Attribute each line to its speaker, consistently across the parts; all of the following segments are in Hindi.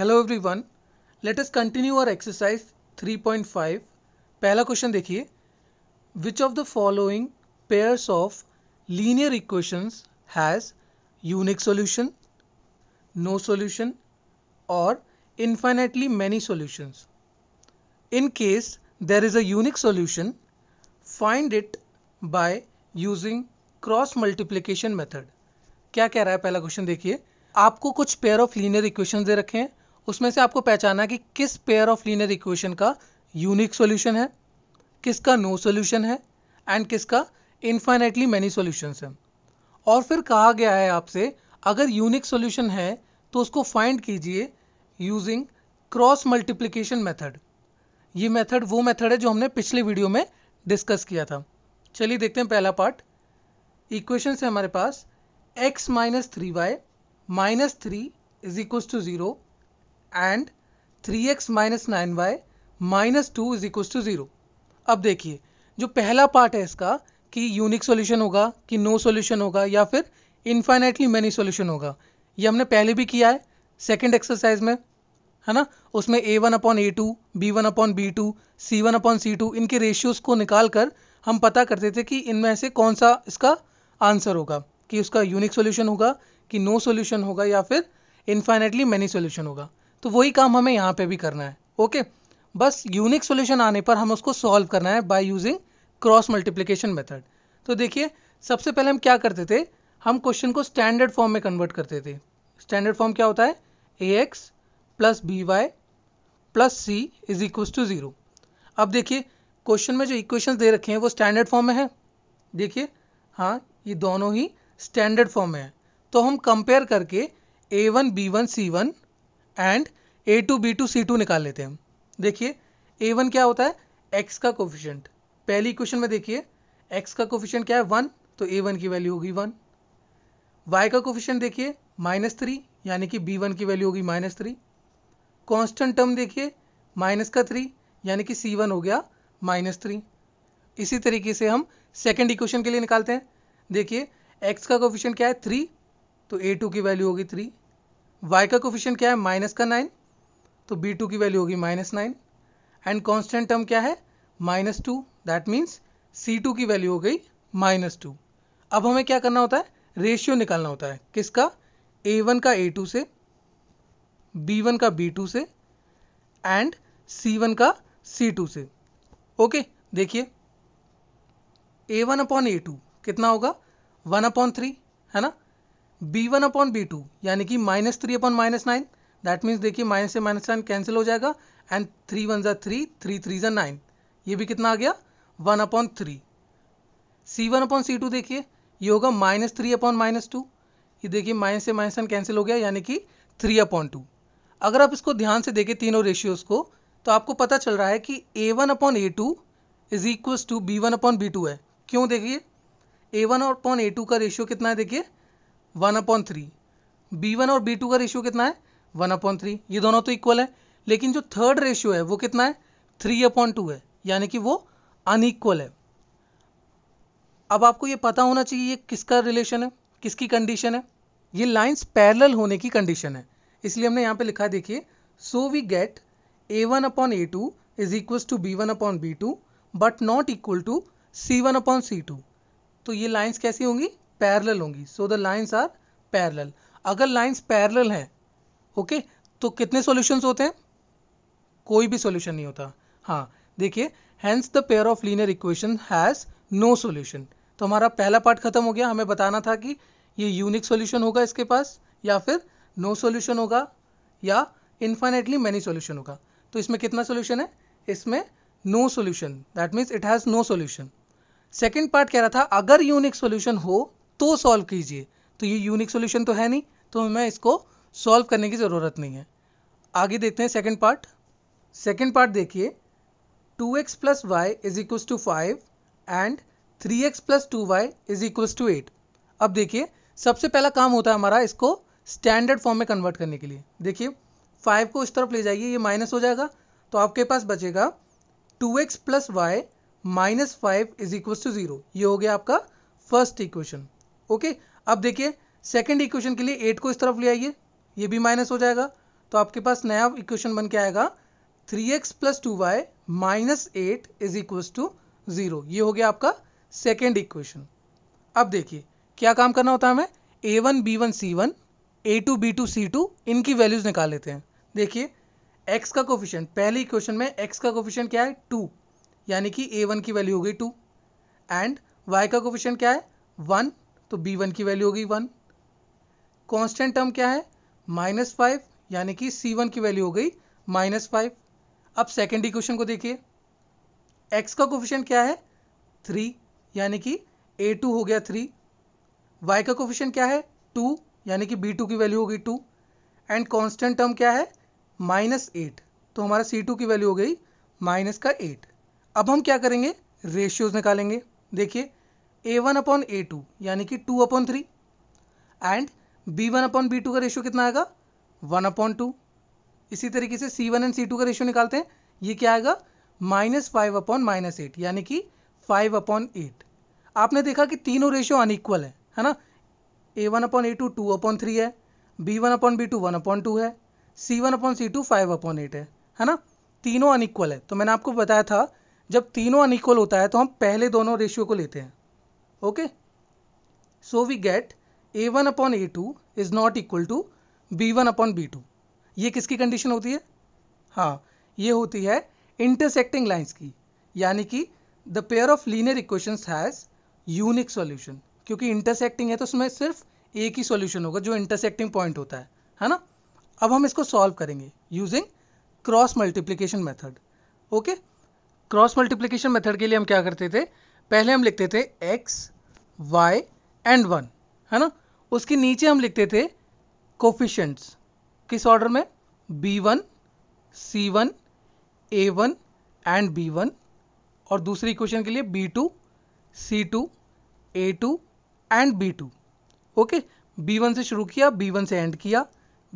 Speaker 1: Hello everyone let us continue our exercise 3.5 पहला क्वेश्चन देखिए which of the following pairs of linear equations has unique solution no solution और infinitely many solutions in case there is a unique solution, find it by using cross multiplication method क्या कह रहा है पहला क्वेश्चन देखिए आपको कुछ पेयर ऑफ लीनियर इक्वेशन दे रखे हैं उसमें से आपको पहचाना कि किस पेयर ऑफ लीनियर इक्वेशन का यूनिक सॉल्यूशन है किसका नो सॉल्यूशन है एंड किसका इन्फाइनेटली मैनी सॉल्यूशंस हैं और फिर कहा गया है आपसे अगर यूनिक सॉल्यूशन है तो उसको फाइंड कीजिए यूजिंग क्रॉस मल्टीप्लिकेशन मेथड ये मेथड वो मेथड है जो हमने पिछले वीडियो में डिस्कस किया था चलिए देखते हैं पहला पार्ट इक्वेशन से हमारे पास x minus three y minus three is equal to zero and 3x x minus nine y minus two is equal to zero अब देखिए जो पहला पार्ट है इसका कि यूनिक सॉल्यूशन होगा कि नो सॉल्यूशन होगा या फिर इन्फाइनेटली मैनी सॉल्यूशन होगा ये हमने पहले भी किया है सेकंड एक्सरसाइज में है ना उसमें a one upon a two b one upon b two c one upon c two इनके रेशियोज को निकाल कर हम पता करते थे कि इनमें से कौन सा इसका आंसर होगा कि उसका यूनिक सोल्यूशन होगा कि नो सोल्यूशन होगा या फिर इन्फाइनेटली मैनी सोल्यूशन होगा तो वही काम हमें यहाँ पे भी करना है ओके बस यूनिक सोल्यूशन आने पर हम उसको सॉल्व करना है by using cross multiplication method तो देखिए सबसे पहले हम क्या करते थे हम क्वेश्चन को स्टैंडर्ड फॉर्म में कन्वर्ट करते थे स्टैंडर्ड फॉर्म क्या होता है a x plus b y plus c is equal to zero अब देखिए क्वेश्चन में जो इक्वेशन दे रखे हैं वो स्टैंडर्ड फॉर्म में है देखिए हाँ ये दोनों ही स्टैंडर्ड फॉर्म में है तो हम कंपेयर करके a one b one c one and a two b two c two निकाल लेते हैं हम देखिए ए वन क्या होता है एक्स का कोफिशियंट पहली इक्वेशन में देखिए एक्स का कोफिशियंट क्या है वन तो ए वन की वैल्यू होगी वन वाई का कोफिशियंट देखिए माइनस थ्री यानी कि बी वन की वैल्यू होगी माइनस थ्री कॉन्स्टेंट टर्म देखिए माइनस का थ्री यानी कि सी वन हो गया माइनस थ्री इसी तरीके से हम सेकेंड इक्वेशन के लिए निकालते हैं देखिए एक्स का कोफिशियंट क्या है थ्री तो ए टू की वैल्यू होगी थ्री y का कोफिशियन क्या है माइनस का नाइन तो बी टू की वैल्यू होगी minus nine and constant term क्या है minus two that means c two की वैल्यू हो गई माइनस टू अब हमें क्या करना होता है रेशियो निकालना होता है किसका ए वन का ए टू से बी वन का बी टू से एंड सी वन का सी टू से ओके देखिए a one upon a two कितना होगा वन अपॉन थ्री है ना b one upon b two यानी कि minus three upon minus nine that means देखिए माइनस से माइनस नाइन कैंसिल हो जाएगा एंड थ्री वन जै थ्री थ्री थ्री जै नाइन ये भी कितना आ गया one upon three c one upon c two देखिए ये होगा minus three upon minus two ये देखिए माइनस से माइनस वन कैंसिल हो गया यानी कि थ्री अपॉन टू अगर आप इसको ध्यान से देखें तीनों रेशियोज़ को तो आपको पता चल रहा है कि a one upon a two is equals to b one upon b two है क्यों देखिए a one upon a two का रेशियो कितना है देखिए one upon three b one और बी टू का रेशियो कितना है वन अपॉन थ्री ये दोनों तो इक्वल है लेकिन जो थर्ड रेशियो है वो कितना है थ्री अपॉन टू है यानी कि वो अनइक्वल है अब आपको ये पता होना चाहिए ये किसका रिलेशन है किसकी कंडीशन है ये लाइन्स पैरल होने की कंडीशन है इसलिए हमने यहाँ पे लिखा देखिए so we get a one upon a two is equal to b one upon b two but not equal to c one upon c two तो ये लाइन्स कैसी होंगी पैरेलल होंगी so the lines are parallel अगर लाइन्स पैरेलल हैं ओके तो कितने सॉल्यूशंस होते हैं कोई भी सॉल्यूशन नहीं होता हाँ देखिए hence the pair of linear equation has no solution तो हमारा पहला पार्ट खत्म हो गया हमें बताना था कि ये यूनिक सॉल्यूशन होगा इसके पास या फिर नो सॉल्यूशन होगा या इन्फाइनेटली मैनी सॉल्यूशन होगा तो इसमें कितना सॉल्यूशन है इसमें no solution that means it has no solution second part कह रहा था अगर यूनिक सॉल्यूशन हो तो सॉल्व कीजिए तो ये यूनिक सोल्यूशन तो है नहीं तो हमें इसको सॉल्व करने की ज़रूरत नहीं है आगे देखते हैं सेकेंड पार्ट सेकेंड पार्ट देखिए two x plus y is equals to five and three x plus two y is equals to eight अब देखिए सबसे पहला काम होता है हमारा इसको स्टैंडर्ड फॉर्म में कन्वर्ट करने के लिए देखिए फाइव को इस तरफ ले जाइए ये माइनस हो जाएगा तो आपके पास बचेगा two x plus y minus five is equals to zero ये हो गया आपका फर्स्ट इक्वेशन ओके अब देखिए सेकेंड इक्वेशन के लिए एट को इस तरफ ले आइए ये भी माइनस हो जाएगा तो आपके पास नया इक्वेशन बन के आएगा three x plus two y minus eight is equal to zero ये हो गया आपका सेकेंड इक्वेशन अब देखिए क्या काम करना होता है हमें a one b one c one a two b two c two इनकी वैल्यूज़ निकाल लेते हैं देखिए एक्स का कोफिशेंट पहले इक्वेशन में एक्स का कोफिशेंट क्या है टू यानी कि ए वन की वैल्यू हो गई टू एंड वाई का कोफिशेंट क्या है वन तो बी वन की वैल्यू होगी वन कॉन्स्टेंट टर्म क्या है माइनस फाइव यानी कि सी वन की वैल्यू हो गई माइनस फाइव अब सेकेंड इक्वेशन को देखिए एक्स का कोफिशियंट क्या है थ्री यानी कि ए टू हो गया थ्री वाई का कोफिशियंट क्या है टू यानी कि बी टू की वैल्यू हो गई टू एंड कॉन्स्टेंट टर्म क्या है माइनस एट तो हमारा सी टू की वैल्यू हो गई माइनस का एट अब हम क्या करेंगे रेशियोज निकालेंगे देखिए a one upon a two यानी कि two upon three and b one upon b two का रेशियो कितना आएगा वन अपॉन टू इसी तरीके से c one and c two का रेशियो निकालते हैं ये क्या आएगा minus five upon minus eight यानी कि फाइव अपॉन एट आपने देखा कि तीनों रेशियो अनइक्वल है है ना a one upon a two two upon three है b one upon b two one upon two है c one upon c two five upon eight है है ना तीनों अनइक्वल है तो मैंने आपको बताया था जब तीनों अनइक्वल होता है तो हम पहले दोनों रेशियो को लेते हैं okay so we get a1 upon a2 is not equal to b1 upon b2 ये किसकी कंडीशन होती है हाँ ये होती है इंटरसेक्टिंग लाइंस की यानी कि the pair of linear equations has unique solution क्योंकि इंटरसेक्टिंग है तो उसमें सिर्फ एक ही सॉल्यूशन होगा जो इंटरसेक्टिंग पॉइंट होता है है ना अब हम इसको सॉल्व करेंगे using cross multiplication method okay cross multiplication method के लिए हम क्या करते थे पहले हम लिखते थे एक्स वाई एंड वन है ना उसके नीचे हम लिखते थे कोफिशंट्स किस ऑर्डर में b one c one a one and b one और दूसरी क्वेश्चन के लिए b two c two a two and b two okay b one से शुरू किया बी वन से एंड किया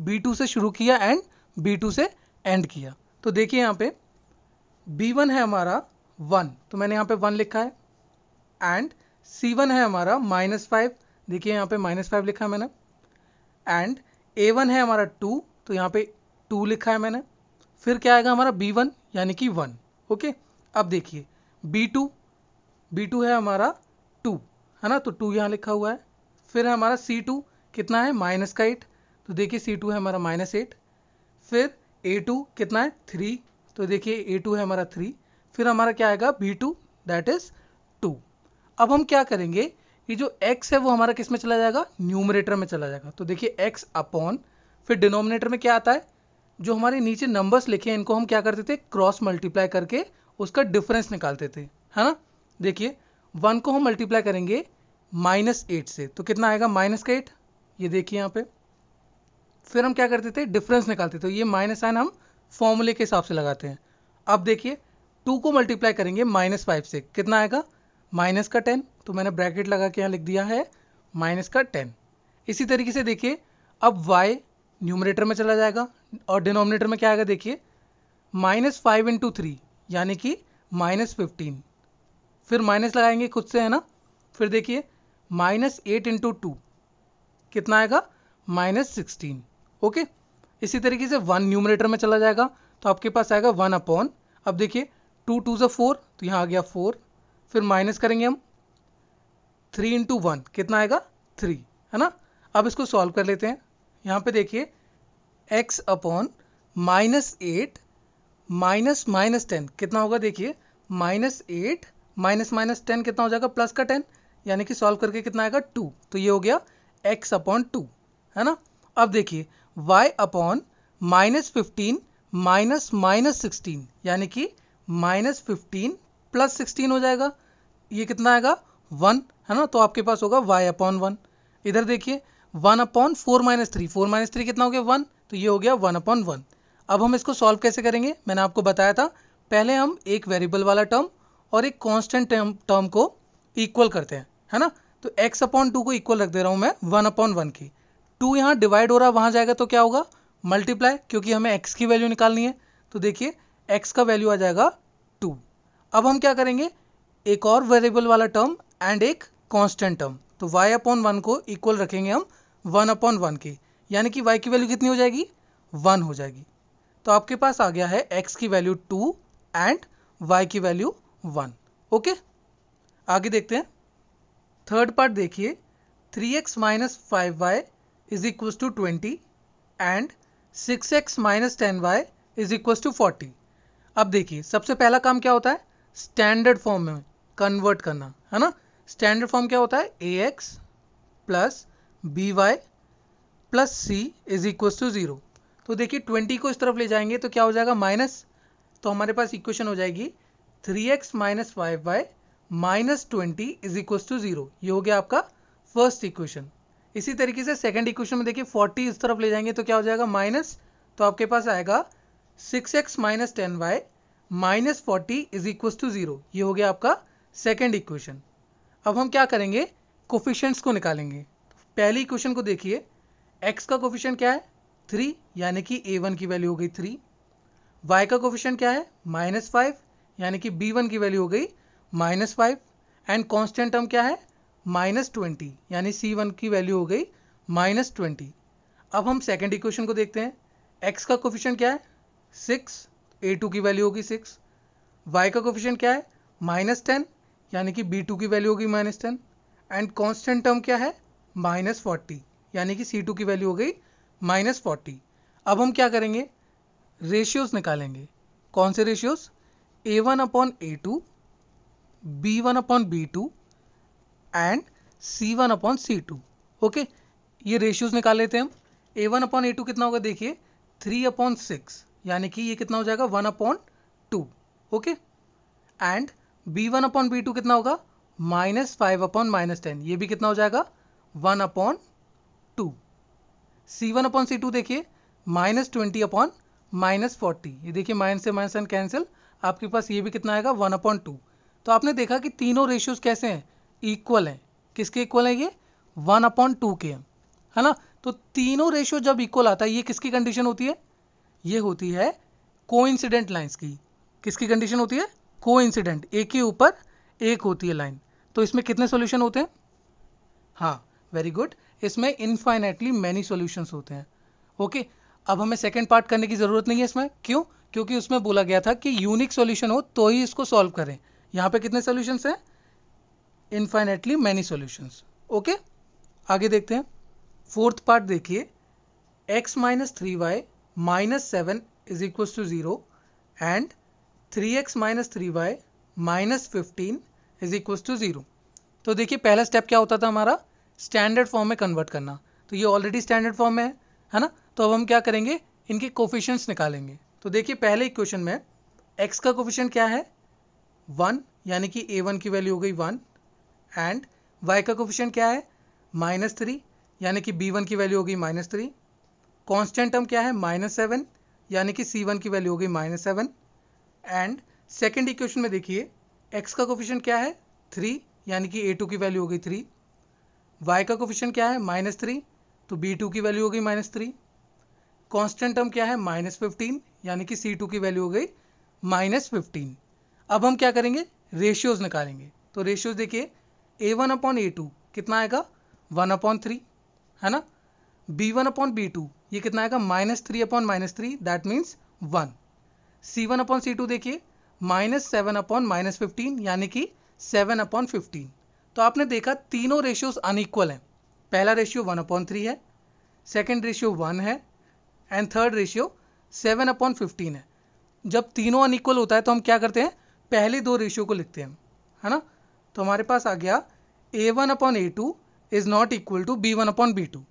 Speaker 1: बी टू से शुरू किया एंड बी टू से एंड किया तो देखिए यहाँ पे बी वन है हमारा वन तो मैंने यहाँ पे वन लिखा है एंड सी वन है हमारा माइनस फाइव देखिए यहाँ पे माइनस फाइव लिखा है मैंने एंड ए वन है हमारा टू तो यहाँ पे टू लिखा है मैंने फिर क्या आएगा हमारा बी वन यानी कि वन ओके अब देखिए बी टू बी टू है हमारा टू है ना तो टू यहाँ लिखा हुआ है फिर है हमारा सी टू कितना है माइनस का एट तो देखिए सी टू है हमारा माइनस एट फिर ए टू कितना है थ्री तो देखिए ए टू है हमारा थ्री फिर हमारा क्या आएगा b two that is two अब हम क्या करेंगे ये जो x है वो हमारा किस में चला जाएगा न्यूमरेटर में चला जाएगा तो देखिए x अपॉन फिर डिनोमिनेटर में क्या आता है जो हमारे नीचे नंबर्स लिखे हैं इनको हम क्या करते थे क्रॉस मल्टीप्लाई करके उसका डिफरेंस निकालते थे है ना देखिए वन को हम मल्टीप्लाई करेंगे माइनस एट से तो कितना आएगा माइनस का एट ये देखिए यहाँ पे फिर हम क्या करते थे डिफरेंस निकालते थे तो ये माइनस साइन हम फॉर्मूले के हिसाब से लगाते हैं अब देखिए टू को मल्टीप्लाई करेंगे माइनस फाइव से कितना आएगा माइनस का टेन तो मैंने ब्रैकेट लगा के यहाँ लिख दिया है माइनस का टेन इसी तरीके से देखिए अब वाई न्यूमरेटर में चला जाएगा और डिनोमिनेटर में क्या आएगा देखिए माइनस फाइव इंटू थ्री यानी कि माइनस फिफ्टीन फिर माइनस लगाएंगे खुद से है ना फिर देखिए माइनस एट इंटू टू कितना आएगा माइनस सिक्सटीन ओके इसी तरीके से वन न्यूमरेटर में चला जाएगा तो आपके पास आएगा वन अपॉन अब देखिए टू टू ज फोर तो यहाँ आ गया फोर फिर माइनस करेंगे हम थ्री इंटू वन कितना आएगा थ्री है ना अब इसको सॉल्व कर लेते हैं यहाँ पे देखिए x upon minus eight minus minus ten कितना होगा देखिए minus eight minus minus ten कितना हो जाएगा प्लस का टेन यानी कि सॉल्व करके कितना आएगा टू तो ये हो गया x अपॉन टू है ना अब देखिए y upon minus fifteen minus minus sixteen यानी कि माइनस फिफ्टीन प्लस सिक्सटीन हो जाएगा ये कितना आएगा वन है ना तो आपके पास होगा वाई अपॉन वन इधर देखिए one upon four minus three four minus three कितना हो गया वन तो ये हो गया वन अपॉन वन अब हम इसको सॉल्व कैसे करेंगे मैंने आपको बताया था पहले हम एक वेरिएबल वाला टर्म और एक कॉन्स्टेंट टर्म टर्म को इक्वल करते हैं है ना तो एक्स अपॉन टू को इक्वल रख दे रहा हूँ मैं वन अपॉन वन की टू यहाँ डिवाइड हो रहा है वहाँ जाएगा तो क्या होगा मल्टीप्लाई क्योंकि हमें एक्स की वैल्यू निकालनी है तो देखिए एक्स का वैल्यू आ जाएगा अब हम क्या करेंगे एक और वेरिएबल वाला टर्म एंड एक कांस्टेंट टर्म तो y अपॉन वन को इक्वल रखेंगे हम वन अपॉन वन के यानी कि y की वैल्यू कितनी हो जाएगी वन हो जाएगी तो आपके पास आ गया है x की वैल्यू टू एंड y की वैल्यू वन ओके आगे देखते हैं थर्ड पार्ट देखिए three x minus five y is equal to twenty and six x minus ten y is equal to forty अब देखिए सबसे पहला काम क्या होता है स्टैंडर्ड फॉर्म में कन्वर्ट करना है ना स्टैंडर्ड फॉर्म क्या होता है a x plus b y plus c is equal to zero तो देखिए ट्वेंटी को इस तरफ ले जाएंगे तो क्या हो जाएगा माइनस तो हमारे पास इक्वेशन हो जाएगी three x minus five y minus twenty is equal to zero ये हो गया आपका फर्स्ट इक्वेशन इसी तरीके से सेकेंड इक्वेशन में देखिए फोर्टी इस तरफ ले जाएंगे तो क्या हो जाएगा माइनस तो आपके पास आएगा six x minus ten y minus forty is equal to zero ये हो गया आपका सेकेंड इक्वेशन अब हम क्या करेंगे कोफिशेंट्स को निकालेंगे पहली इक्वेशन को देखिए एक्स का कोफिशेंट क्या है थ्री यानी कि ए वन की वैल्यू हो गई थ्री वाई का कोफिशेंट क्या है माइनस फाइव यानी कि बी वन की वैल्यू हो गई minus five and constant term क्या है माइनस ट्वेंटी यानी सी वन की वैल्यू हो गई माइनस ट्वेंटी अब हम सेकेंड इक्वेशन को देखते हैं एक्स का कोफिशेंट क्या है सिक्स ए टू की वैल्यू होगी सिक्स वाई का कोफिशियंट क्या है माइनस टेन यानी कि बी टू की वैल्यू होगी minus ten and constant term क्या है माइनस फोर्टी यानी कि सी टू की वैल्यू हो गई माइनस फोर्टी अब हम क्या करेंगे रेशियोज निकालेंगे कौन से ratios a one upon a two b one upon b two and c one upon c two okay ये रेशियोज निकाल लेते हैं हम a one upon a two कितना होगा देखिए थ्री अपॉन सिक्स यानी कि ये कितना हो जाएगा one upon two okay and b one upon b two कितना होगा minus five upon minus ten ये भी कितना हो जाएगा one upon two c one upon c two देखिए minus twenty upon minus forty ये देखिए माइनस से माइनस एन कैंसिल आपके पास ये भी कितना आएगा वन अपॉन टू तो आपने देखा कि तीनों रेशियोज कैसे हैं इक्वल हैं किसके इक्वल हैं ये वन अपॉन टू के है ना तो तीनों रेशियो जब इक्वल आता है ये किसकी कंडीशन होती है ये होती है इंसिडेंट लाइंस की किसकी कंडीशन होती है इंसिडेंट एक के ऊपर एक होती है लाइन तो इसमें कितने सॉल्यूशन होते हैं हाँ वेरी गुड इसमें इनफाइनेटली मैनी सॉल्यूशंस होते हैं ओके okay, अब हमें सेकेंड पार्ट करने की ज़रूरत नहीं है इसमें क्यों क्योंकि उसमें बोला गया था कि यूनिक सॉल्यूशन हो तो ही इसको सॉल्व करें यहाँ पे कितने सॉल्यूशंस हैं इनफाइनेटली मैनी सॉल्यूशंस ओके आगे देखते हैं फोर्थ पार्ट देखिए x minus three y minus 7 is equals to 0 and 3x minus 3y minus fifteen is equal to zero तो देखिए पहला स्टेप क्या होता था हमारा स्टैंडर्ड फॉर्म में कन्वर्ट करना तो ये ऑलरेडी स्टैंडर्ड फॉर्म में है है ना तो अब हम क्या करेंगे इनके कोफिशंट्स निकालेंगे तो देखिए पहले इक्वेशन में एक्स का कोफिशेंट क्या है वन यानी कि ए वन की वैल्यू हो गई वन एंड वाई का कोफिशेंट क्या है माइनस थ्री यानी कि बी वन की वैल्यू हो गई माइनस थ्री कॉन्स्टेंट टर्म क्या है माइनस सेवन यानी कि सी वन की वैल्यू हो गई minus seven and second equation में देखिए एक्स का कोफिशन क्या है थ्री यानी कि ए टू की वैल्यू हो गई थ्री वाई का कोफिशन क्या है माइनस थ्री तो बी टू की वैल्यू हो गई माइनस थ्री कॉन्स्टेंट टर्म क्या है माइनस फिफ्टीन यानी कि सी टू की वैल्यू हो गई माइनस फिफ्टीन अब हम क्या करेंगे रेशियोज निकालेंगे तो रेशियोज देखिए a one upon a two कितना आएगा वन अपॉन थ्री है ना b one upon b two ये कितना आएगा minus three upon minus three that means one c one upon c two देखिए minus seven upon minus fifteen यानी कि सेवन अपॉन फिफ्टीन तो आपने देखा तीनों रेशियोज अनइक्वल हैं पहला रेशियो वन अपॉन थ्री है सेकेंड रेशियो वन है and third ratio seven upon fifteen है जब तीनों अनइक्वल होता है तो हम क्या करते हैं पहले दो रेशियो को लिखते हैं है ना तो हमारे पास आ गया a one upon a two is not equal to b one upon b two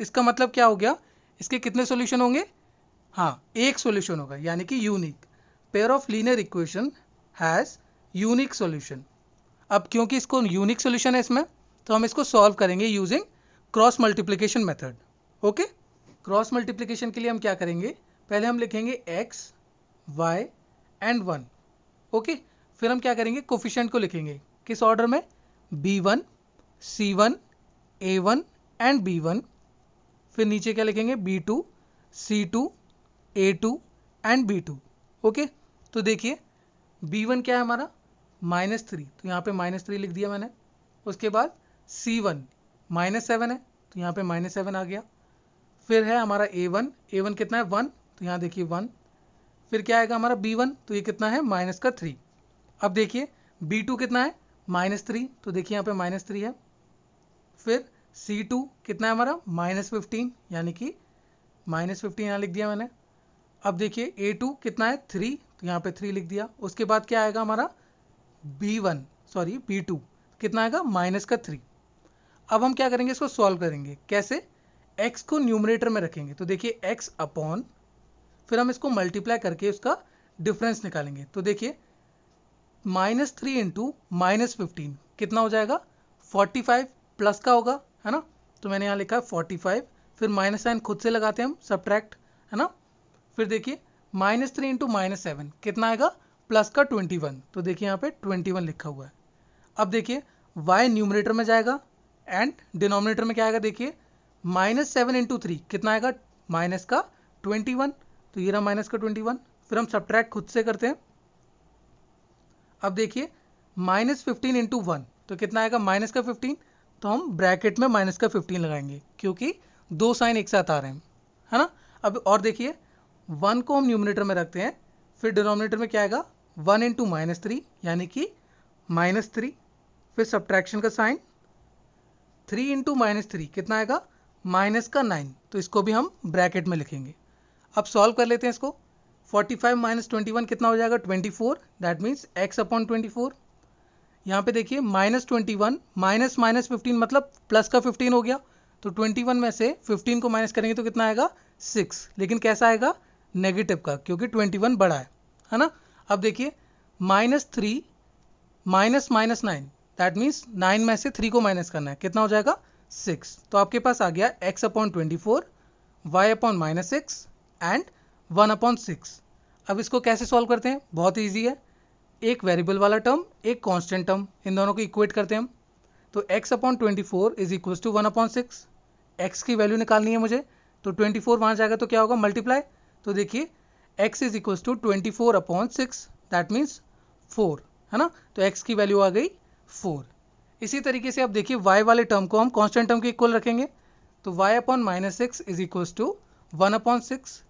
Speaker 1: इसका मतलब क्या हो गया इसके कितने सोल्यूशन होंगे हाँ एक सोल्यूशन होगा यानी कि unique pair of linear equation has unique solution अब क्योंकि इसको यूनिक सोल्यूशन है इसमें तो हम इसको सॉल्व करेंगे using cross multiplication method okay cross multiplication के लिए हम क्या करेंगे पहले हम लिखेंगे x y and one okay फिर हम क्या करेंगे कोफिशेंट को लिखेंगे किस ऑर्डर में b one c one a one and b one फिर नीचे क्या लिखेंगे b two c two a two and b two okay तो देखिए बी वन क्या है हमारा माइनस थ्री तो यहाँ पे माइनस थ्री लिख दिया मैंने उसके बाद सी वन माइनस सेवन है तो यहाँ पे माइनस सेवन आ गया फिर है हमारा ए वन ए वन कितना है वन तो यहाँ देखिए वन फिर क्या आएगा हमारा बी वन तो ये कितना है माइनस का थ्री अब देखिए बी टू कितना है माइनस थ्री तो देखिए यहाँ पे माइनस थ्री है फिर सी टू कितना है हमारा माइनस फिफ्टीन यानी कि माइनस फिफ्टीन यहाँ लिख दिया मैंने अब देखिए ए टू कितना है थ्री तो यहाँ पे थ्री लिख दिया उसके बाद क्या आएगा हमारा b one sorry b two कितना आएगा माइनस का थ्री अब हम क्या करेंगे इसको सॉल्व करेंगे कैसे एक्स को न्यूमरेटर में रखेंगे तो देखिए एक्स अपॉन फिर हम इसको मल्टीप्लाई करके उसका डिफरेंस निकालेंगे तो देखिए minus three into minus fifteen कितना हो जाएगा फोर्टी फाइव प्लस का होगा है ना तो मैंने यहाँ लिखा फोर्टी फाइव फिर माइनस साइन खुद से लगाते हैं हम सब्ट्रैक्ट है ना फिर देखिए minus three into minus seven कितना आएगा प्लस का ट्वेंटी वन तो देखिए यहाँ पे ट्वेंटी वन लिखा हुआ है अब देखिए वाई न्यूमरेटर में जाएगा एंड डिनोमिनेटर में क्या आएगा देखिए माइनस सेवन इंटू थ्री कितना आएगा माइनस का ट्वेंटी वन तो ये रहा माइनस का ट्वेंटी वन फिर हम सब्ट्रैक्ट खुद से करते हैं अब देखिए माइनस फिफ्टीन इंटू वन तो कितना आएगा माइनस का फिफ्टीन तो हम ब्रैकेट में माइनस का फिफ्टीन लगाएंगे क्योंकि दो साइन एक साथ आ रहे हैं है ना अब और देखिए वन को हम न्यूमिनेटर में रखते हैं फिर डिनोमिनेटर में क्या आएगा वन इंटू माइनस थ्री यानी कि माइनस थ्री फिर सब्ट्रैक्शन का sign three into minus three कितना आएगा माइनस का नाइन तो इसको भी हम ब्रैकेट में लिखेंगे अब सॉल्व कर लेते हैं इसको 45 फाइव माइनस ट्वेंटी कितना हो जाएगा 24 four that means x upon twenty four यहाँ पे देखिए minus twenty one minus minus fifteen मतलब प्लस का फिफ्टीन हो गया तो ट्वेंटी वन में से फिफ्टीन को माइनस करेंगे तो कितना आएगा सिक्स लेकिन कैसा आएगा नेगेटिव का क्योंकि ट्वेंटी वन बड़ा है है ना अब देखिए minus three minus minus nine that means nine में से थ्री को माइनस करना है कितना हो जाएगा सिक्स तो आपके पास आ गया x upon twenty four y upon minus six and one upon six अब इसको कैसे सॉल्व करते हैं बहुत ईजी है एक वेरिएबल वाला टर्म एक कांस्टेंट टर्म इन दोनों को इक्वेट करते हैं हम तो x upon twenty four is equal to one upon six x की वैल्यू निकालनी है मुझे तो ट्वेंटी फोर वहाँ जाएगा तो क्या होगा मल्टीप्लाई तो देखिए x is equal to twenty four upon six that means four है ना तो x की वैल्यू आ गई फोर इसी तरीके से आप देखिए y वाले टर्म को हम कॉन्स्टेंट टर्म के इक्वल रखेंगे तो y upon minus six is equal to one upon six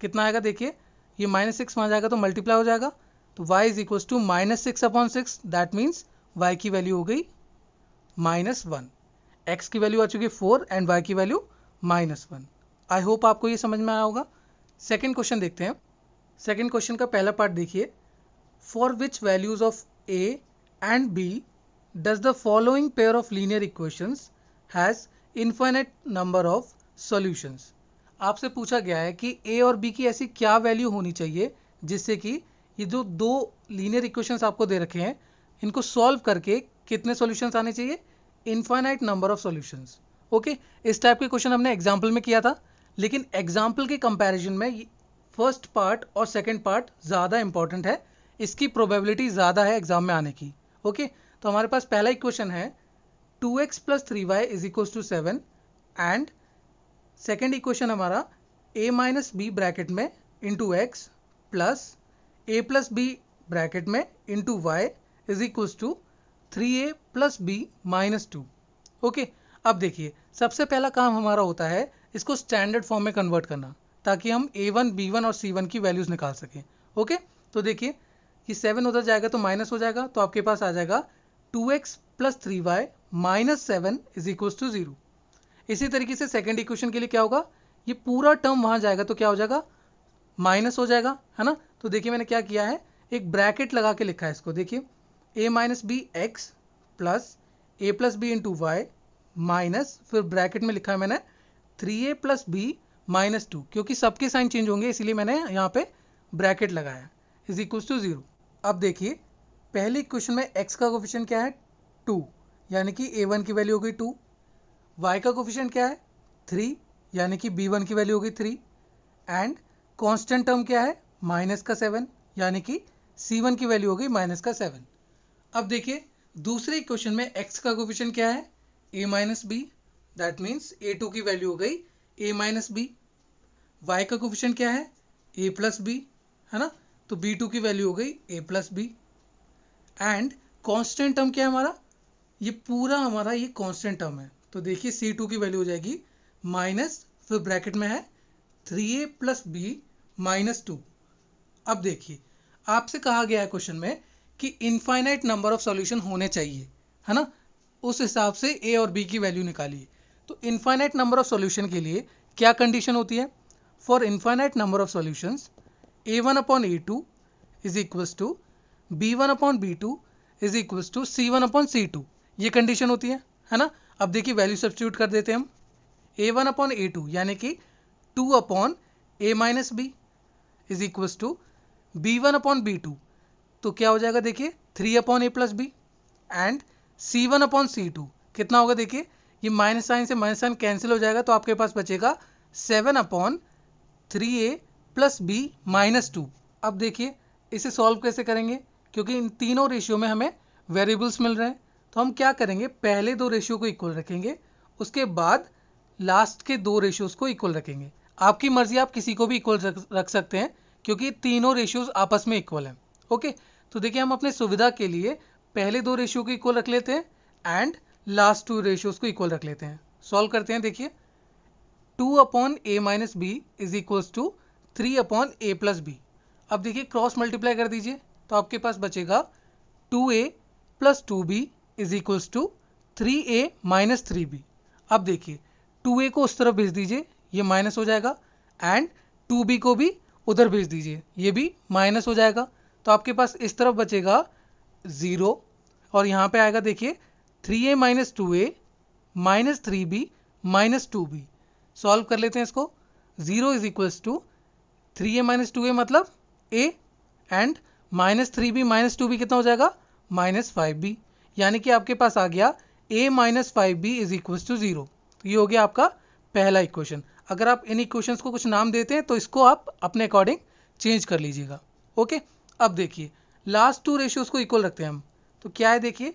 Speaker 1: कितना आएगा देखिए ये माइनस सिक्स वहाँ जाएगा तो मल्टीप्लाई हो जाएगा तो y is equal to minus six upon six that means y की वैल्यू हो गई माइनस वन एक्स की वैल्यू आ चुकी है फोर एंड y की value minus one I hope आपको ये समझ में आया होगा सेकेंड क्वेश्चन देखते हैं सेकेंड क्वेश्चन का पहला पार्ट देखिए for which values of a and b does the following pair of linear equations has infinite number of solutions आपसे पूछा गया है कि ए और बी की ऐसी क्या वैल्यू होनी चाहिए जिससे कि ये जो दो लीनियर इक्वेशंस आपको दे रखे हैं इनको सॉल्व करके कितने सॉल्यूशंस आने चाहिए infinite number of solutions okay इस टाइप के क्वेश्चन हमने एग्जाम्पल में किया था लेकिन एग्जाम्पल के कंपेरिजन में फर्स्ट पार्ट और सेकेंड पार्ट ज़्यादा इंपॉर्टेंट है इसकी प्रोबेबिलिटी ज़्यादा है एग्जाम में आने की ओके okay? तो हमारे पास पहला इक्वेशन है two x plus three y is equal to seven and second equation हमारा ए माइनस बी ब्रैकेट में into x plus a plus b bracket में into y is equal to three a plus b minus two okay अब देखिए सबसे पहला काम हमारा होता है इसको स्टैंडर्ड फॉर्म में कन्वर्ट करना ताकि हम ए वन बी वन और सी वन की वैल्यूज़ निकाल सकें ओके तो देखिए ये सेवन उधर जाएगा तो माइनस हो जाएगा तो आपके पास आ जाएगा two x plus three y minus seven is equal to zero इसी तरीके से सेकेंड इक्वेशन के लिए क्या होगा ये पूरा टर्म वहां जाएगा तो क्या हो जाएगा माइनस हो जाएगा है ना तो देखिए मैंने क्या किया है एक ब्रैकेट लगा के लिखा है इसको देखिए a minus b x plus a plus b into y minus फिर ब्रैकेट में लिखा है मैंने three a plus b minus two क्योंकि सबके साइन चेंज होंगे इसीलिए मैंने यहाँ पे ब्रैकेट लगाया इज इक्वल टू जीरो अब देखिए पहले क्वेश्चन में एक्स का कोफिशियंट क्या है टू यानी कि ए वन की वैल्यू हो गई टू वाई का कोफिशियंट क्या है थ्री यानी कि बी वन की वैल्यू हो गई थ्री एंड कांस्टेंट टर्म क्या है माइनस का सेवन यानी कि सी वन की वैल्यू हो गई माइनस का सेवन अब देखिए दूसरे क्वेश्चन में एक्स का कोफिशन क्या है a minus b that means a two की वैल्यू हो गई ए माइनस बी वाई का कोफिशन क्या है ए प्लस बी है ना तो बी टू की वैल्यू हो गई a plus b and constant term क्या है हमारा ये पूरा हमारा ये कॉन्स्टेंट टर्म है तो देखिए सी टू की वैल्यू हो जाएगी माइनस फिर ब्रैकेट में है three a plus b minus two अब देखिए आपसे कहा गया है क्वेश्चन में कि इनफाइनाइट नंबर ऑफ सॉल्यूशन होने चाहिए है ना उस हिसाब से ए और बी की वैल्यू निकालिए तो इनफाइनाइट नंबर ऑफ सॉल्यूशन के लिए क्या कंडीशन होती है for infinite number of solution a one upon a two is equals to b one upon b two is equals to c one upon c two ये कंडीशन होती है है ना अब देखिए वैल्यू सब्सिट्यूट कर देते हैं हम a one upon a two यानी कि two upon a minus b is equals to b one upon b two तो क्या हो जाएगा देखिए three upon a plus b and c one upon c two कितना होगा देखिए ये माइनस साइन से माइनस साइन कैंसिल हो जाएगा तो आपके पास बचेगा seven upon three a plus b minus two अब देखिए इसे सॉल्व कैसे करेंगे क्योंकि इन तीनों रेशियो में हमें वेरिएबल्स मिल रहे हैं तो हम क्या करेंगे पहले दो रेशियो को इक्वल रखेंगे उसके बाद लास्ट के दो रेशियोज को इक्वल रखेंगे आपकी मर्जी आप किसी को भी इक्वल रख सकते हैं क्योंकि तीनों रेशियोज आपस में इक्वल हैं ओके तो देखिए हम अपने सुविधा के लिए पहले दो रेशियो को इक्वल रख लेते हैं एंड लास्ट टू रेशियोज को इक्वल रख लेते हैं सॉल्व करते हैं देखिए two upon a minus b is equals to three upon a plus b अब देखिए क्रॉस मल्टीप्लाई कर दीजिए तो आपके पास बचेगा two a plus two b is equals to three a minus three b अब देखिए टू ए को उस तरफ भेज दीजिए ये माइनस हो जाएगा एंड टू बी को भी उधर भेज दीजिए ये भी माइनस हो जाएगा तो आपके पास इस तरफ बचेगा ज़ीरो और यहाँ पे आएगा देखिए three a minus two a minus three b minus two b solve कर लेते हैं इसको zero is equals to three a minus two a मतलब a and minus three b minus two b कितना हो जाएगा माइनस फाइव बी यानी कि आपके पास आ गया a minus five b is equals to zero तो ये हो गया आपका पहला इक्वेशन अगर आप इन इक्वेशंस को कुछ नाम देते हैं तो इसको आप अपने अकॉर्डिंग चेंज कर लीजिएगा ओके अब देखिए लास्ट टू रेशियोज को इक्वल रखते हैं हम तो क्या है देखिए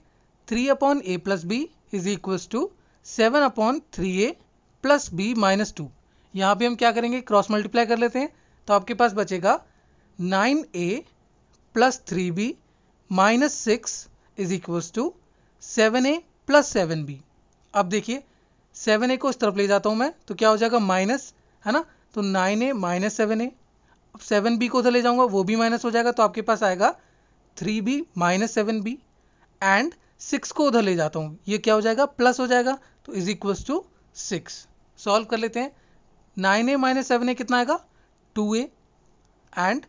Speaker 1: three upon a plus b is equals to seven upon three a plus b minus two यहाँ पर हम क्या करेंगे क्रॉस मल्टीप्लाई कर लेते हैं तो आपके पास बचेगा nine a plus three b minus six is equals to seven a plus seven b अब देखिए सेवन ए को इस तरफ ले जाता हूँ मैं तो क्या हो जाएगा माइनस है ना तो nine a minus seven a अब सेवन बी को उधर ले जाऊँगा वो भी माइनस हो जाएगा तो आपके पास आएगा three b minus seven b and six को उधर ले जाता हूँ ये क्या हो जाएगा प्लस हो जाएगा तो is equals to six solve कर लेते हैं nine a minus seven a कितना आएगा two a and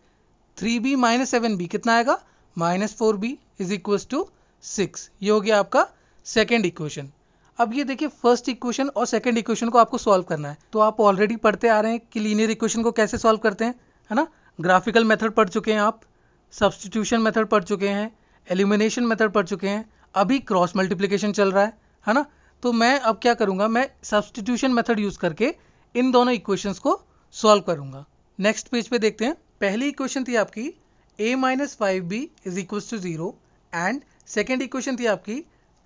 Speaker 1: three b minus seven b कितना आएगा minus four b is equals to six ये हो गया आपका सेकेंड इक्वेशन अब ये देखिए फर्स्ट इक्वेशन और सेकंड इक्वेशन को आपको सॉल्व करना है तो आप ऑलरेडी पढ़ते आ रहे हैं कि लीनियर इक्वेशन को कैसे सॉल्व करते हैं है ना ग्राफिकल मेथड पढ़ चुके हैं आप सब्सटीट्यूशन मेथड पढ़ चुके हैं एलिमिनेशन मेथड पढ़ चुके हैं अभी क्रॉस मल्टीप्लीकेशन चल रहा है है ना तो मैं अब क्या करूँगा मैं सब्सटीट्यूशन मेथड यूज़ करके इन दोनों इक्वेशंस को सॉल्व करूँगा नेक्स्ट पेज पे देखते हैं पहली इक्वेशन थी आपकी a minus five b is equal to zero and second equation थी आपकी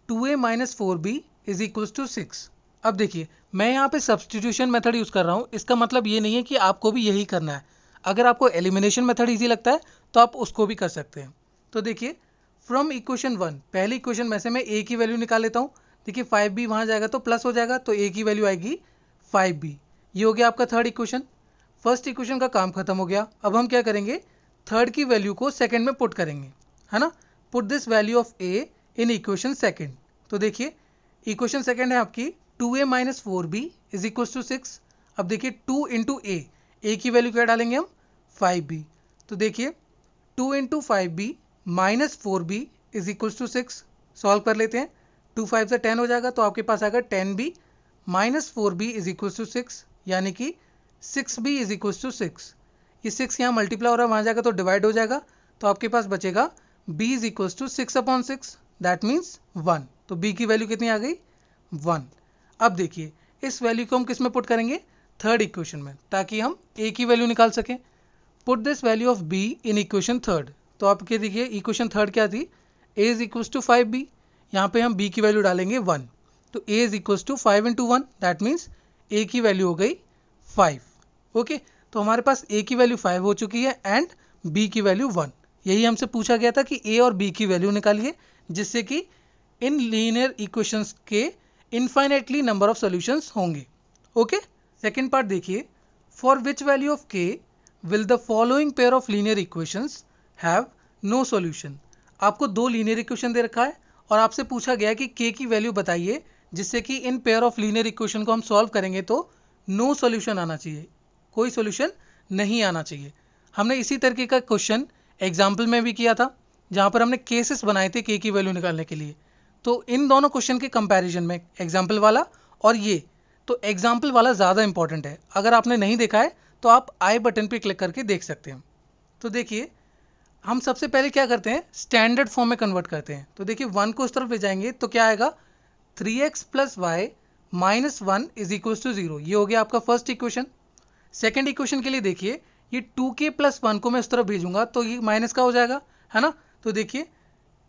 Speaker 1: two a minus four b is equal to six अब देखिए मैं यहाँ पे सब्सटीट्यूशन मेथड यूज़ कर रहा हूँ इसका मतलब ये नहीं है कि आपको भी यही करना है अगर आपको एलिमिनेशन मेथड ईजी लगता है तो आप उसको भी कर सकते हैं तो देखिए फ्रॉम इक्वेशन वन पहली इक्वेशन में से मैं ए की वैल्यू निकाल लेता हूँ देखिए फाइव बी वहाँ जाएगा तो प्लस हो जाएगा तो ए की वैल्यू आएगी फाइव बी ये हो गया आपका थर्ड इक्वेशन फर्स्ट इक्वेशन का काम खत्म हो गया अब हम क्या करेंगे थर्ड की वैल्यू को सेकेंड में पुट करेंगे है ना put this value of a in equation second तो देखिए इक्वेशन सेकेंड है आपकी two a minus four b is equal to six अब देखिए टू इंटू ए ए की वैल्यू क्या डालेंगे हम फाइव बी तो देखिए two into five b minus four b is equal to six solve कर लेते हैं टू फाइव से टेन हो जाएगा तो आपके पास आएगा ten b minus four b is equal to six यानी कि six b is equal to six ये सिक्स यहाँ मल्टीप्लाई हो रहा है वहाँ जाएगा तो डिवाइड हो जाएगा तो आपके पास बचेगा b is equal to six upon six that means one तो बी की वैल्यू कितनी आ गई वन अब देखिए इस वैल्यू को हम किस में पुट करेंगे थर्ड इक्वेशन में ताकि हम ए की वैल्यू निकाल सकें put this value of b in equation third तो आपके देखिए इक्वेशन थर्ड क्या थी a is equal to five b यहाँ पे हम बी की वैल्यू डालेंगे वन तो a is equal to five into one that means a की वैल्यू हो गई फाइव ओके तो हमारे पास ए की वैल्यू फाइव हो चुकी है एंड बी की वैल्यू वन यही हमसे पूछा गया था कि ए और बी की वैल्यू निकालिए जिससे कि इन लीनियर इक्वेशंस के इनफाइनेटली नंबर ऑफ सॉल्यूशंस होंगे ओके सेकंड पार्ट देखिए for which value of k will the following pair of linear equations have no solution आपको दो लीनियर इक्वेशन दे रखा है और आपसे पूछा गया कि के की वैल्यू बताइए जिससे कि इन पेयर ऑफ लीनियर इक्वेशन को हम सॉल्व करेंगे तो नो no सॉल्यूशन आना चाहिए कोई सॉल्यूशन नहीं आना चाहिए हमने इसी तरीके का क्वेश्चन एग्जाम्पल में भी किया था जहां पर हमने केसेस बनाए थे के की वैल्यू निकालने के लिए तो इन दोनों क्वेश्चन के कंपैरिजन में एग्जाम्पल वाला और ये तो एग्जाम्पल वाला ज़्यादा इंपॉर्टेंट है अगर आपने नहीं देखा है तो आप आई बटन पर क्लिक करके देख सकते हैं तो देखिए हम सबसे पहले क्या करते हैं स्टैंडर्ड फॉर्म में कन्वर्ट करते हैं तो देखिए वन को उस तरफ ले जाएंगे तो क्या आएगा three x plus y minus one is equal to zero ये हो गया आपका फर्स्ट इक्वेशन सेकेंड इक्वेशन के लिए देखिए ये टू के प्लस वन को मैं उस तरफ भेजूंगा तो ये माइनस का हो जाएगा है ना तो देखिए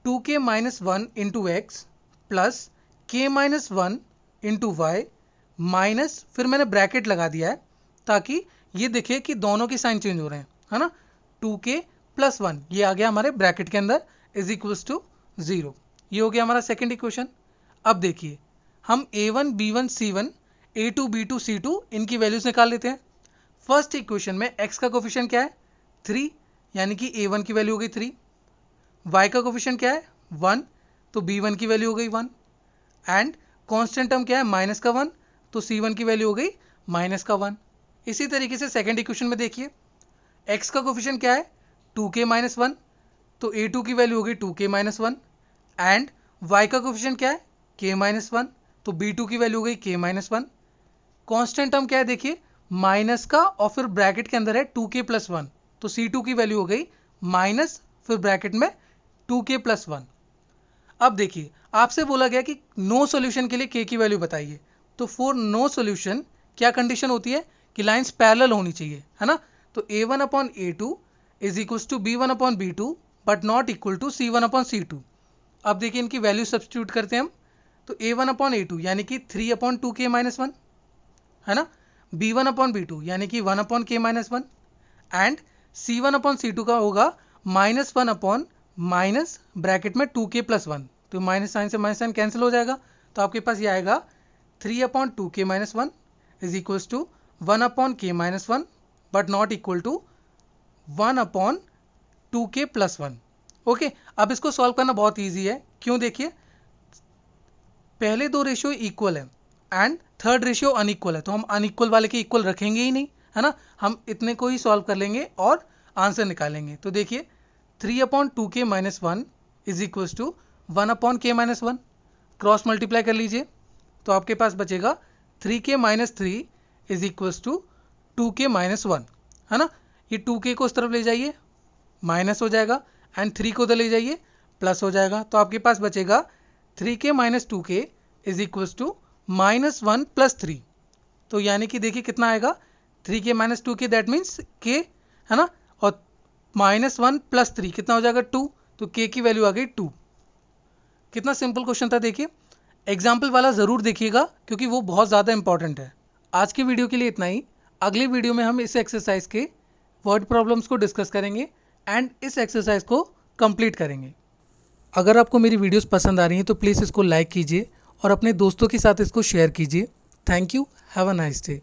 Speaker 1: two k minus one into x plus k minus one into y minus फिर मैंने ब्रैकेट लगा दिया है ताकि ये दिखे कि दोनों के साइन चेंज हो रहे हैं है ना टू के प्लस वन ये आ गया हमारे ब्रैकेट के अंदर इज इक्वल्स टू ज़ीरो ये हो गया हमारा सेकेंड इक्वेशन अब देखिए हम a one b one c one a two b two c two इनकी वैल्यूज निकाल लेते हैं फर्स्ट इक्वेशन में एक्स का कोफिशन क्या है थ्री यानी कि ए वन की वैल्यू हो गई थ्री वाई का कोफिशियंट क्या है वन तो बी वन की वैल्यू हो गई वन एंड कॉन्स्टेंट टर्म क्या है माइनस का वन तो सी वन की वैल्यू हो गई माइनस का वन इसी तरीके से सेकेंड इक्वेशन में देखिए एक्स का कोफिशियंट क्या है टू के माइनस वन तो ए टू की वैल्यू हो गई two k minus one and y का कोफिशियंट क्या है के माइनस वन तो बी टू की वैल्यू हो गई के माइनस वन कॉन्स्टेंट टर्म क्या है देखिए माइनस का और फिर ब्रैकेट के अंदर है टू के प्लस वन तो सी टू की वैल्यू हो गई माइनस फिर ब्रैकेट में टू के प्लस वन अब देखिए आपसे बोला गया कि नो no सॉल्यूशन के लिए के की वैल्यू बताइए तो फॉर नो सॉल्यूशन क्या कंडीशन होती है कि लाइंस पैरेलल होनी चाहिए है ना तो ए one upon a two is equals to b one upon b two but not equal to c one upon c two अब देखिए इनकी वैल्यू सब्सटीट्यूट करते हैं हम तो ए वन अपॉन ए टू यानी कि three upon two k minus one है ना b one upon b two यानी कि one upon k minus one and c one upon c two का होगा minus one upon minus bracket में टू के प्लस वन तो माइनस साइन से माइनस साइन कैंसिल हो जाएगा तो आपके पास ये आएगा three upon two k minus one is equals to one upon k minus one but not equal to one upon two k plus one okay अब इसको सॉल्व करना बहुत ईजी है क्यों देखिए पहले दो रेशियो इक्वल है एंड थर्ड रेशियो अनइक्वल है तो हम अनइक्वल वाले के इक्वल रखेंगे ही नहीं है ना हम इतने को ही सॉल्व कर लेंगे और आंसर निकालेंगे तो देखिए three upon two k minus one is equal to one upon k minus one cross multiply कर लीजिए तो आपके पास बचेगा three k minus three is equals to two k minus one है ना ये टू के को उस तरफ ले जाइए माइनस हो जाएगा एंड थ्री को उधर ले जाइए प्लस हो जाएगा तो आपके पास बचेगा three k minus two k is equals to minus one plus three तो यानी कि देखिए कितना आएगा three k minus two k that means k है ना माइनस वन प्लस थ्री कितना हो जाएगा टू तो के की वैल्यू आ गई टू कितना सिंपल क्वेश्चन था देखिए एग्जाम्पल वाला ज़रूर देखिएगा क्योंकि वो बहुत ज़्यादा इंपॉर्टेंट है आज की वीडियो के लिए इतना ही अगली वीडियो में हम इस एक्सरसाइज के वर्ड प्रॉब्लम्स को डिस्कस करेंगे एंड इस एक्सरसाइज को कंप्लीट करेंगे अगर आपको मेरी वीडियोस पसंद आ रही हैं तो प्लीज़ इसको लाइक कीजिए और अपने दोस्तों के साथ इसको शेयर कीजिए thank you have a nice day